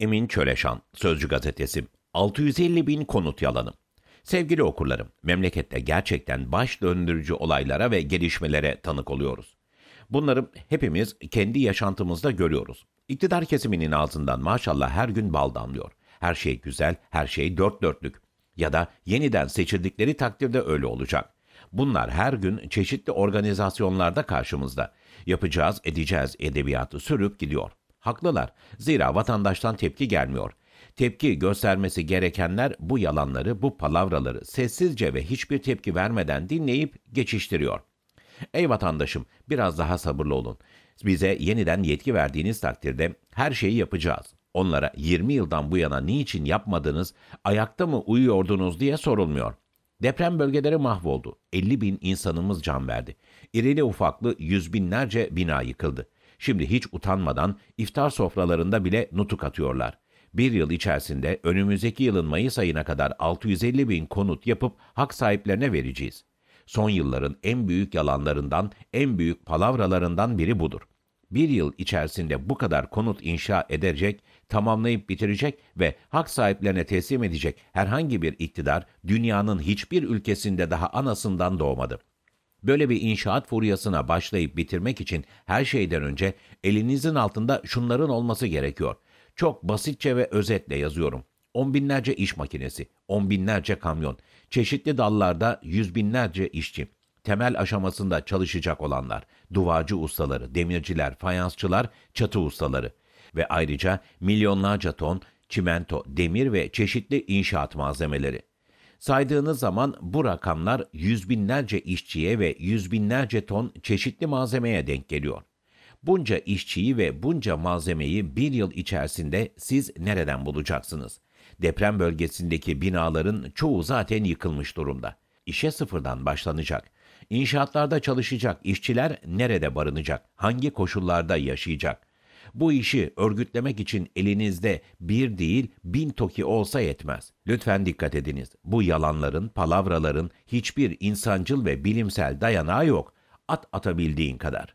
Emin Çöleşan, Sözcü Gazetesi, 650 bin konut yalanı. Sevgili okurlarım, memlekette gerçekten baş döndürücü olaylara ve gelişmelere tanık oluyoruz. Bunları hepimiz kendi yaşantımızda görüyoruz. İktidar kesiminin ağzından maşallah her gün bal damlıyor. Her şey güzel, her şey dört dörtlük. Ya da yeniden seçildikleri takdirde öyle olacak. Bunlar her gün çeşitli organizasyonlarda karşımızda. Yapacağız, edeceğiz edebiyatı sürüp gidiyor. Haklılar. Zira vatandaştan tepki gelmiyor. Tepki göstermesi gerekenler bu yalanları, bu palavraları sessizce ve hiçbir tepki vermeden dinleyip geçiştiriyor. Ey vatandaşım, biraz daha sabırlı olun. Bize yeniden yetki verdiğiniz takdirde her şeyi yapacağız. Onlara 20 yıldan bu yana niçin yapmadınız, ayakta mı uyuyordunuz diye sorulmuyor. Deprem bölgeleri mahvoldu. 50 bin insanımız can verdi. İrili ufaklı yüz binlerce bina yıkıldı. Şimdi hiç utanmadan iftar sofralarında bile nutuk atıyorlar. Bir yıl içerisinde önümüzdeki yılın Mayıs ayına kadar 650 bin konut yapıp hak sahiplerine vereceğiz. Son yılların en büyük yalanlarından, en büyük palavralarından biri budur. Bir yıl içerisinde bu kadar konut inşa edecek, tamamlayıp bitirecek ve hak sahiplerine teslim edecek herhangi bir iktidar dünyanın hiçbir ülkesinde daha anasından doğmadı. Böyle bir inşaat furyasına başlayıp bitirmek için her şeyden önce elinizin altında şunların olması gerekiyor. Çok basitçe ve özetle yazıyorum. On binlerce iş makinesi, on binlerce kamyon, çeşitli dallarda yüz binlerce işçi, temel aşamasında çalışacak olanlar, duvarcı ustaları, demirciler, fayansçılar, çatı ustaları ve ayrıca milyonlarca ton çimento, demir ve çeşitli inşaat malzemeleri. Saydığınız zaman bu rakamlar yüz binlerce işçiye ve yüz binlerce ton çeşitli malzemeye denk geliyor. Bunca işçiyi ve bunca malzemeyi bir yıl içerisinde siz nereden bulacaksınız? Deprem bölgesindeki binaların çoğu zaten yıkılmış durumda. İşe sıfırdan başlanacak. İnşaatlarda çalışacak işçiler nerede barınacak? Hangi koşullarda yaşayacak? Bu işi örgütlemek için elinizde bir değil bin toki olsa yetmez. Lütfen dikkat ediniz. Bu yalanların, palavraların hiçbir insancıl ve bilimsel dayanağı yok. At atabildiğin kadar.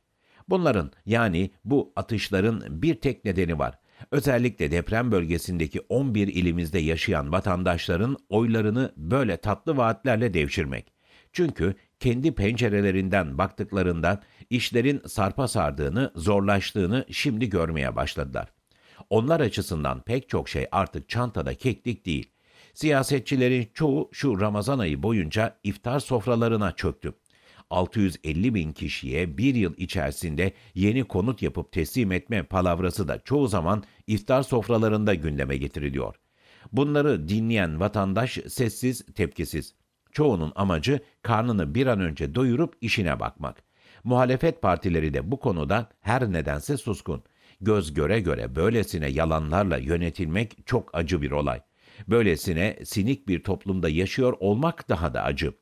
Bunların yani bu atışların bir tek nedeni var. Özellikle deprem bölgesindeki 11 ilimizde yaşayan vatandaşların oylarını böyle tatlı vaatlerle devşirmek. Çünkü kendi pencerelerinden baktıklarından işlerin sarpa sardığını, zorlaştığını şimdi görmeye başladılar. Onlar açısından pek çok şey artık çantada keklik değil. Siyasetçilerin çoğu şu Ramazan ayı boyunca iftar sofralarına çöktü. 650 bin kişiye bir yıl içerisinde yeni konut yapıp teslim etme palavrası da çoğu zaman iftar sofralarında gündeme getiriliyor. Bunları dinleyen vatandaş sessiz, tepkisiz. Çoğunun amacı karnını bir an önce doyurup işine bakmak. Muhalefet partileri de bu konuda her nedense suskun. Göz göre göre böylesine yalanlarla yönetilmek çok acı bir olay. Böylesine sinik bir toplumda yaşıyor olmak daha da acı.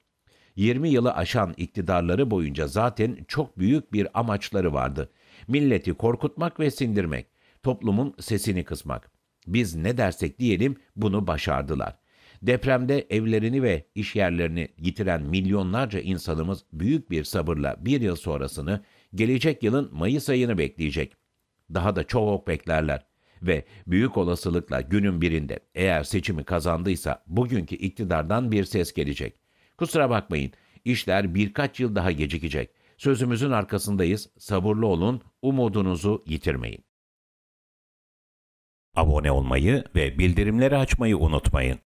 20 yılı aşan iktidarları boyunca zaten çok büyük bir amaçları vardı. Milleti korkutmak ve sindirmek, toplumun sesini kısmak. Biz ne dersek diyelim bunu başardılar. Depremde evlerini ve iş yerlerini yitiren milyonlarca insanımız büyük bir sabırla bir yıl sonrasını, gelecek yılın Mayıs ayını bekleyecek. Daha da çok beklerler ve büyük olasılıkla günün birinde eğer seçimi kazandıysa bugünkü iktidardan bir ses gelecek. Kusura bakmayın, işler birkaç yıl daha gecikecek. Sözümüzün arkasındayız, sabırlı olun, umudunuzu yitirmeyin. Abone olmayı ve bildirimleri açmayı unutmayın.